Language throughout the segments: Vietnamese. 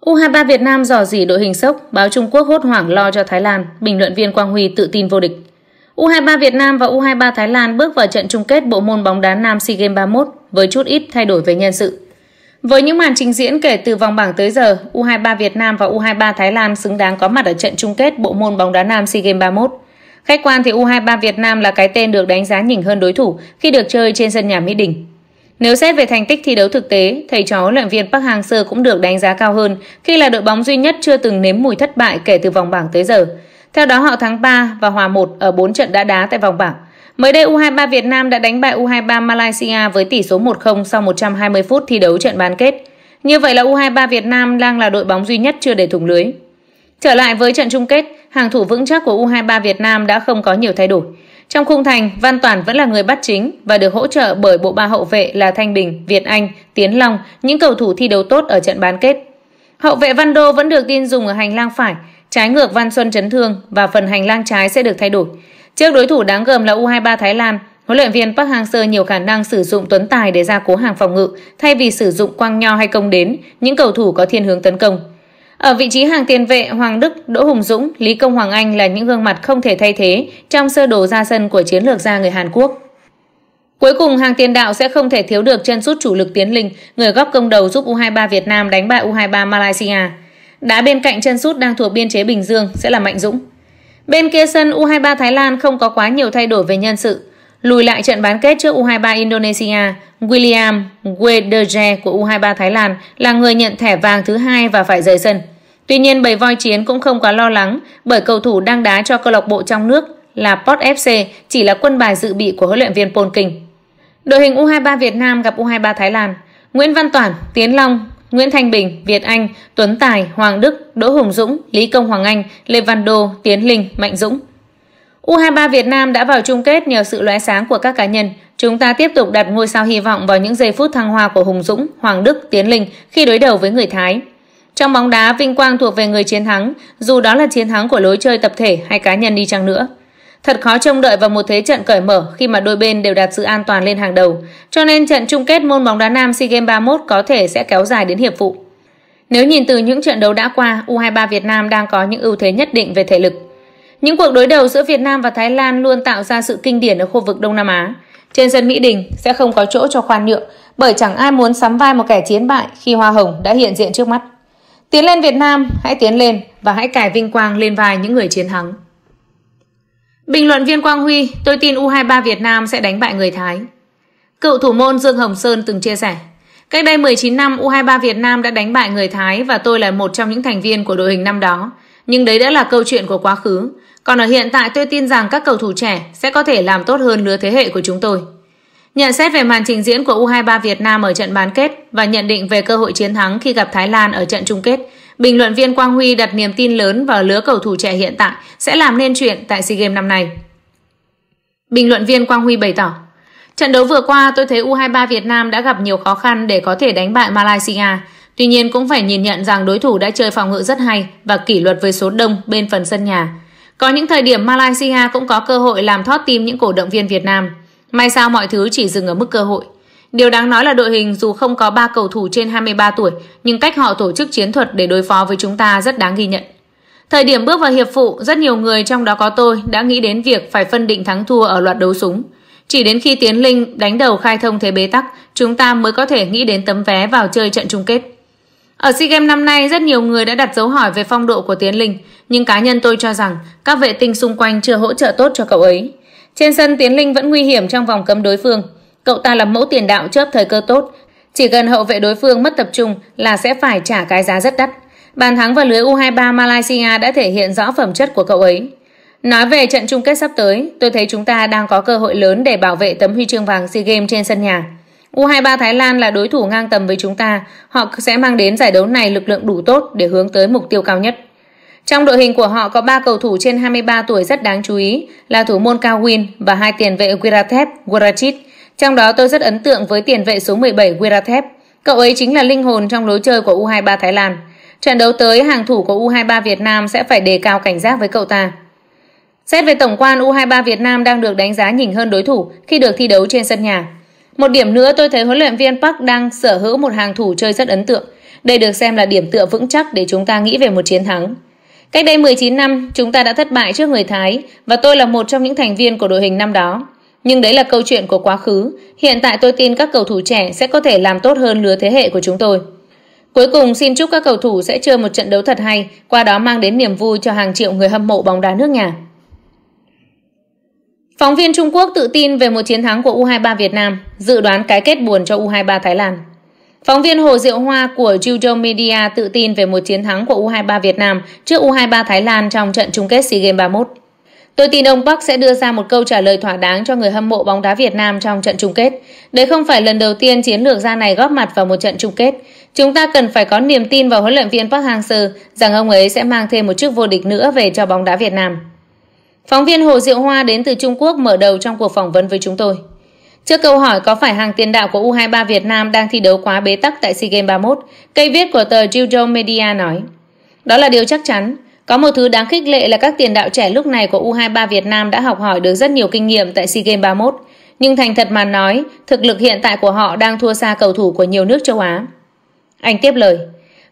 U23 Việt Nam dò dỉ đội hình sốc, báo Trung Quốc hốt hoảng lo cho Thái Lan, bình luận viên Quang Huy tự tin vô địch. U23 Việt Nam và U23 Thái Lan bước vào trận chung kết bộ môn bóng đá nam SEA Games 31 với chút ít thay đổi về nhân sự. Với những màn trình diễn kể từ vòng bảng tới giờ, U23 Việt Nam và U23 Thái Lan xứng đáng có mặt ở trận chung kết bộ môn bóng đá nam SEA Games 31. Khách quan thì U23 Việt Nam là cái tên được đánh giá nhỉnh hơn đối thủ khi được chơi trên sân nhà Mỹ Đình. Nếu xét về thành tích thi đấu thực tế, thầy trò huấn luyện viên Park Hang-seo cũng được đánh giá cao hơn khi là đội bóng duy nhất chưa từng nếm mùi thất bại kể từ vòng bảng tới giờ. Theo đó họ thắng 3 và hòa 1 ở 4 trận đã đá tại vòng bảng. Mới đây U23 Việt Nam đã đánh bại U23 Malaysia với tỷ số 1-0 sau 120 phút thi đấu trận bán kết. Như vậy là U23 Việt Nam đang là đội bóng duy nhất chưa để thủng lưới. Trở lại với trận chung kết, hàng thủ vững chắc của U23 Việt Nam đã không có nhiều thay đổi. Trong khung thành, Văn Toàn vẫn là người bắt chính và được hỗ trợ bởi bộ ba hậu vệ là Thanh Bình, Việt Anh, Tiến Long, những cầu thủ thi đấu tốt ở trận bán kết. Hậu vệ Văn Đô vẫn được tin dùng ở hành lang phải, trái ngược Văn Xuân chấn thương và phần hành lang trái sẽ được thay đổi. Trước đối thủ đáng gờm là U23 Thái Lan, huấn luyện viên Park Hang-seo nhiều khả năng sử dụng Tuấn Tài để ra cố hàng phòng ngự thay vì sử dụng Quang Nho hay Công đến, những cầu thủ có thiên hướng tấn công. Ở vị trí hàng tiền vệ, Hoàng Đức, Đỗ Hùng Dũng, Lý Công Hoàng Anh là những gương mặt không thể thay thế trong sơ đồ ra sân của chiến lược gia người Hàn Quốc. Cuối cùng, hàng tiền đạo sẽ không thể thiếu được chân sút chủ lực Tiến Linh, người góp công đầu giúp U23 Việt Nam đánh bại U23 Malaysia. Đá bên cạnh chân sút đang thuộc biên chế Bình Dương sẽ là Mạnh Dũng. Bên kia sân U23 Thái Lan không có quá nhiều thay đổi về nhân sự. Lùi lại trận bán kết trước U23 Indonesia, William Wederje của U23 Thái Lan là người nhận thẻ vàng thứ hai và phải rời sân. Tuy nhiên bầy voi chiến cũng không quá lo lắng bởi cầu thủ đang đá cho câu lạc bộ trong nước là Port FC chỉ là quân bài dự bị của huấn luyện viên Paul Kình. Đội hình U23 Việt Nam gặp U23 Thái Lan. Nguyễn Văn Toản, Tiến Long, Nguyễn Thanh Bình, Việt Anh, Tuấn Tài, Hoàng Đức, Đỗ Hùng Dũng, Lý Công Hoàng Anh, Lê Văn Đô, Tiến Linh, Mạnh Dũng. U23 Việt Nam đã vào chung kết nhờ sự lóe sáng của các cá nhân. Chúng ta tiếp tục đặt ngôi sao hy vọng vào những giây phút thăng hoa của Hùng Dũng, Hoàng Đức, Tiến Linh khi đối đầu với người Thái. Trong bóng đá, vinh quang thuộc về người chiến thắng, dù đó là chiến thắng của lối chơi tập thể hay cá nhân đi chăng nữa. Thật khó trông đợi vào một thế trận cởi mở khi mà đôi bên đều đặt sự an toàn lên hàng đầu, cho nên trận chung kết môn bóng đá nam SEA Games 31 có thể sẽ kéo dài đến hiệp phụ. Nếu nhìn từ những trận đấu đã qua, U23 Việt Nam đang có những ưu thế nhất định về thể lực. Những cuộc đối đầu giữa Việt Nam và Thái Lan luôn tạo ra sự kinh điển ở khu vực Đông Nam Á. Trên sân Mỹ Đình sẽ không có chỗ cho khoan nhượng bởi chẳng ai muốn sắm vai một kẻ chiến bại khi Hoa Hồng đã hiện diện trước mắt. Tiến lên Việt Nam, hãy tiến lên và hãy cài vinh quang lên vai những người chiến thắng. Bình luận viên Quang Huy, tôi tin U23 Việt Nam sẽ đánh bại người Thái. Cựu thủ môn Dương Hồng Sơn từng chia sẻ, cách đây 19 năm U23 Việt Nam đã đánh bại người Thái và tôi là một trong những thành viên của đội hình năm đó. Nhưng đấy đã là câu chuyện của quá khứ. Còn ở hiện tại tôi tin rằng các cầu thủ trẻ sẽ có thể làm tốt hơn lứa thế hệ của chúng tôi. Nhận xét về màn trình diễn của U23 Việt Nam ở trận bán kết và nhận định về cơ hội chiến thắng khi gặp Thái Lan ở trận chung kết, bình luận viên Quang Huy đặt niềm tin lớn vào lứa cầu thủ trẻ hiện tại sẽ làm nên chuyện tại SEA Games năm nay. Bình luận viên Quang Huy bày tỏ, trận đấu vừa qua tôi thấy U23 Việt Nam đã gặp nhiều khó khăn để có thể đánh bại Malaysia, tuy nhiên cũng phải nhìn nhận rằng đối thủ đã chơi phòng ngự rất hay và kỷ luật với số đông bên phần sân nhà. Có những thời điểm Malaysia cũng có cơ hội làm thoát tim những cổ động viên Việt Nam. May sao mọi thứ chỉ dừng ở mức cơ hội. Điều đáng nói là đội hình dù không có 3 cầu thủ trên 23 tuổi, nhưng cách họ tổ chức chiến thuật để đối phó với chúng ta rất đáng ghi nhận. Thời điểm bước vào hiệp phụ, rất nhiều người trong đó có tôi đã nghĩ đến việc phải phân định thắng thua ở loạt đấu súng. Chỉ đến khi Tiến Linh đánh đầu khai thông thế bế tắc, chúng ta mới có thể nghĩ đến tấm vé vào chơi trận chung kết. Ở SEA Games năm nay, rất nhiều người đã đặt dấu hỏi về phong độ của Tiến Linh, nhưng cá nhân tôi cho rằng các vệ tinh xung quanh chưa hỗ trợ tốt cho cậu ấy. Trên sân Tiến Linh vẫn nguy hiểm trong vòng cấm đối phương. Cậu ta là mẫu tiền đạo chớp thời cơ tốt. Chỉ cần hậu vệ đối phương mất tập trung là sẽ phải trả cái giá rất đắt. Bàn thắng vào lưới U23 Malaysia đã thể hiện rõ phẩm chất của cậu ấy. Nói về trận chung kết sắp tới, tôi thấy chúng ta đang có cơ hội lớn để bảo vệ tấm huy chương vàng SEA Games trên sân nhà. U23 Thái Lan là đối thủ ngang tầm với chúng ta, họ sẽ mang đến giải đấu này lực lượng đủ tốt để hướng tới mục tiêu cao nhất. Trong đội hình của họ có 3 cầu thủ trên 23 tuổi rất đáng chú ý là thủ môn Cao Win và hai tiền vệ Wiratep Guratchit. Trong đó tôi rất ấn tượng với tiền vệ số 17 Wiratep. Cậu ấy chính là linh hồn trong lối chơi của U23 Thái Lan. Trận đấu tới, hàng thủ của U23 Việt Nam sẽ phải đề cao cảnh giác với cậu ta. Xét về tổng quan, U23 Việt Nam đang được đánh giá nhỉnh hơn đối thủ khi được thi đấu trên sân nhà. Một điểm nữa tôi thấy huấn luyện viên Park đang sở hữu một hàng thủ chơi rất ấn tượng. Đây được xem là điểm tựa vững chắc để chúng ta nghĩ về một chiến thắng. Cách đây 19 năm, chúng ta đã thất bại trước người Thái và tôi là một trong những thành viên của đội hình năm đó. Nhưng đấy là câu chuyện của quá khứ. Hiện tại tôi tin các cầu thủ trẻ sẽ có thể làm tốt hơn lứa thế hệ của chúng tôi. Cuối cùng xin chúc các cầu thủ sẽ chơi một trận đấu thật hay, qua đó mang đến niềm vui cho hàng triệu người hâm mộ bóng đá nước nhà. Phóng viên Trung Quốc tự tin về một chiến thắng của U23 Việt Nam, dự đoán cái kết buồn cho U23 Thái Lan. Phóng viên Hồ Diệu Hoa của Judo Media tự tin về một chiến thắng của U23 Việt Nam trước U23 Thái Lan trong trận chung kết SEA Games 31. Tôi tin ông Park sẽ đưa ra một câu trả lời thỏa đáng cho người hâm mộ bóng đá Việt Nam trong trận chung kết. Đây không phải lần đầu tiên chiến lược gia này góp mặt vào một trận chung kết. Chúng ta cần phải có niềm tin vào huấn luyện viên Park Hang-seo rằng ông ấy sẽ mang thêm một chức vô địch nữa về cho bóng đá Việt Nam. Phóng viên Hồ Diệu Hoa đến từ Trung Quốc mở đầu trong cuộc phỏng vấn với chúng tôi. Trước câu hỏi có phải hàng tiền đạo của U23 Việt Nam đang thi đấu quá bế tắc tại SEA Games 31, cây viết của tờ Judo Media nói. Đó là điều chắc chắn. Có một thứ đáng khích lệ là các tiền đạo trẻ lúc này của U23 Việt Nam đã học hỏi được rất nhiều kinh nghiệm tại SEA Games 31. Nhưng thành thật mà nói, thực lực hiện tại của họ đang thua xa cầu thủ của nhiều nước châu Á. Anh tiếp lời.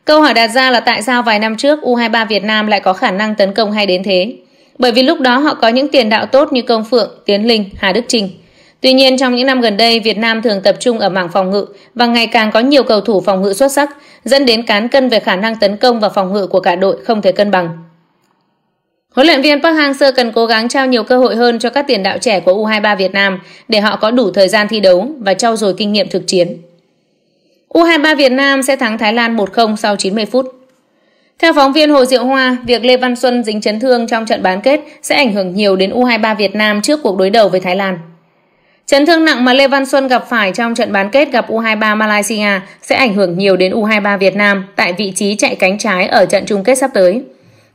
Câu hỏi đặt ra là tại sao vài năm trước U23 Việt Nam lại có khả năng tấn công hay đến thế? Bởi vì lúc đó họ có những tiền đạo tốt như Công Phượng, Tiến Linh, Hà Đức Trinh – Tuy nhiên trong những năm gần đây, Việt Nam thường tập trung ở mảng phòng ngự và ngày càng có nhiều cầu thủ phòng ngự xuất sắc, dẫn đến cán cân về khả năng tấn công và phòng ngự của cả đội không thể cân bằng. Huấn luyện viên Park Hang-seo cần cố gắng trao nhiều cơ hội hơn cho các tiền đạo trẻ của U23 Việt Nam để họ có đủ thời gian thi đấu và trau dồi kinh nghiệm thực chiến. U23 Việt Nam sẽ thắng Thái Lan 1-0 sau 90 phút. Theo phóng viên Hồ Diệu Hoa, việc Lê Văn Xuân dính chấn thương trong trận bán kết sẽ ảnh hưởng nhiều đến U23 Việt Nam trước cuộc đối đầu với Thái Lan. Chấn thương nặng mà Lê Văn Xuân gặp phải trong trận bán kết gặp U23 Malaysia sẽ ảnh hưởng nhiều đến U23 Việt Nam tại vị trí chạy cánh trái ở trận chung kết sắp tới.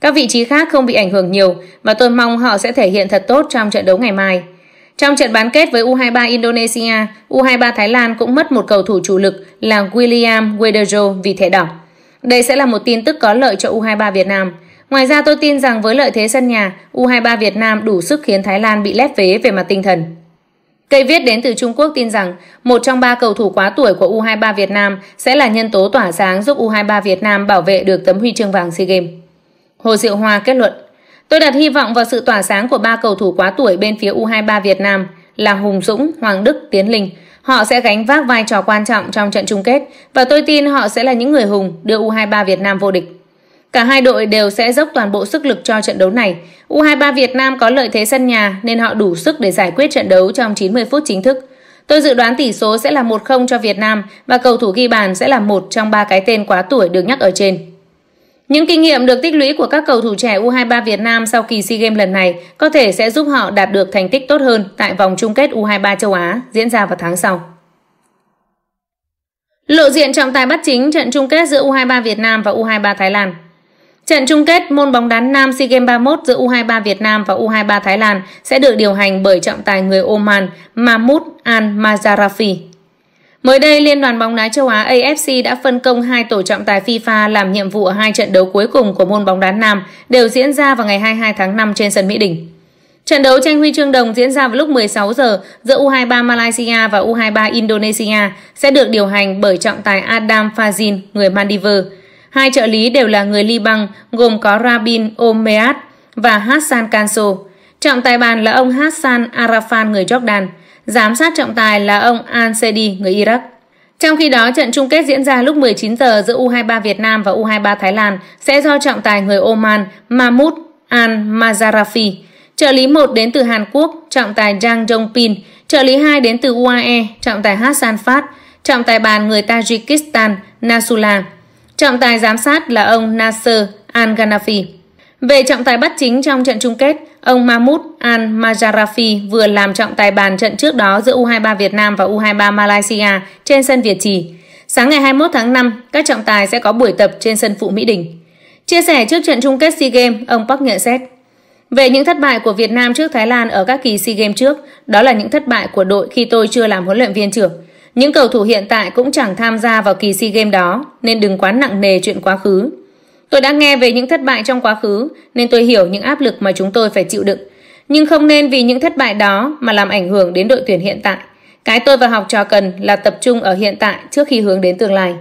Các vị trí khác không bị ảnh hưởng nhiều và tôi mong họ sẽ thể hiện thật tốt trong trận đấu ngày mai. Trong trận bán kết với U23 Indonesia, U23 Thái Lan cũng mất một cầu thủ chủ lực là William Wederjo vì thẻ đỏ. Đây sẽ là một tin tức có lợi cho U23 Việt Nam. Ngoài ra tôi tin rằng với lợi thế sân nhà, U23 Việt Nam đủ sức khiến Thái Lan bị lép vế về mặt tinh thần. Cây viết đến từ Trung Quốc tin rằng một trong ba cầu thủ quá tuổi của U23 Việt Nam sẽ là nhân tố tỏa sáng giúp U23 Việt Nam bảo vệ được tấm huy chương vàng SEA Games. Hồ Diệu Hoa kết luận Tôi đặt hy vọng vào sự tỏa sáng của ba cầu thủ quá tuổi bên phía U23 Việt Nam là Hùng Dũng, Hoàng Đức, Tiến Linh. Họ sẽ gánh vác vai trò quan trọng trong trận chung kết và tôi tin họ sẽ là những người hùng đưa U23 Việt Nam vô địch. Cả hai đội đều sẽ dốc toàn bộ sức lực cho trận đấu này. U23 Việt Nam có lợi thế sân nhà nên họ đủ sức để giải quyết trận đấu trong 90 phút chính thức. Tôi dự đoán tỷ số sẽ là 1-0 cho Việt Nam và cầu thủ ghi bàn sẽ là một trong ba cái tên quá tuổi được nhắc ở trên. Những kinh nghiệm được tích lũy của các cầu thủ trẻ U23 Việt Nam sau kỳ SEA Games lần này có thể sẽ giúp họ đạt được thành tích tốt hơn tại vòng chung kết U23 châu Á diễn ra vào tháng sau. Lộ diện trọng tài bắt chính trận chung kết giữa U23 Việt Nam và U23 Thái Lan Trận chung kết môn bóng đá nam SEA Games 31 giữa U23 Việt Nam và U23 Thái Lan sẽ được điều hành bởi trọng tài người Oman Mahmoud Al-Mazarafi. Mới đây, Liên đoàn bóng đá châu Á AFC đã phân công hai tổ trọng tài FIFA làm nhiệm vụ ở hai trận đấu cuối cùng của môn bóng đá nam đều diễn ra vào ngày 22 tháng 5 trên sân Mỹ Đình. Trận đấu tranh huy chương đồng diễn ra vào lúc 16 giờ giữa U23 Malaysia và U23 Indonesia sẽ được điều hành bởi trọng tài Adam Fazin người Maldives, Hai trợ lý đều là người Liban, gồm có Rabin Omead và Hassan Kanso. Trọng tài bàn là ông Hassan Arafan người Jordan, giám sát trọng tài là ông Al Ansedi người Iraq. Trong khi đó, trận chung kết diễn ra lúc 19 giờ giữa U23 Việt Nam và U23 Thái Lan sẽ do trọng tài người Oman Mahmoud Al-Mazarafi, trợ lý 1 đến từ Hàn Quốc, trọng tài Jang Jongpin, trợ lý 2 đến từ UAE, trọng tài Hassan Fat trọng tài bàn người Tajikistan Nasula. Trọng tài giám sát là ông Nasser Al-Ghanafi. Về trọng tài bắt chính trong trận chung kết, ông Mahmoud Al-Majarafi vừa làm trọng tài bàn trận trước đó giữa U23 Việt Nam và U23 Malaysia trên sân Việt Trì. Sáng ngày 21 tháng 5, các trọng tài sẽ có buổi tập trên sân Phụ Mỹ Đình. Chia sẻ trước trận chung kết SEA Games, ông Park nhận xét. Về những thất bại của Việt Nam trước Thái Lan ở các kỳ SEA Games trước, đó là những thất bại của đội khi tôi chưa làm huấn luyện viên trưởng. Những cầu thủ hiện tại cũng chẳng tham gia vào kỳ SEA Games đó nên đừng quá nặng nề chuyện quá khứ. Tôi đã nghe về những thất bại trong quá khứ nên tôi hiểu những áp lực mà chúng tôi phải chịu đựng. Nhưng không nên vì những thất bại đó mà làm ảnh hưởng đến đội tuyển hiện tại. Cái tôi và học trò cần là tập trung ở hiện tại trước khi hướng đến tương lai.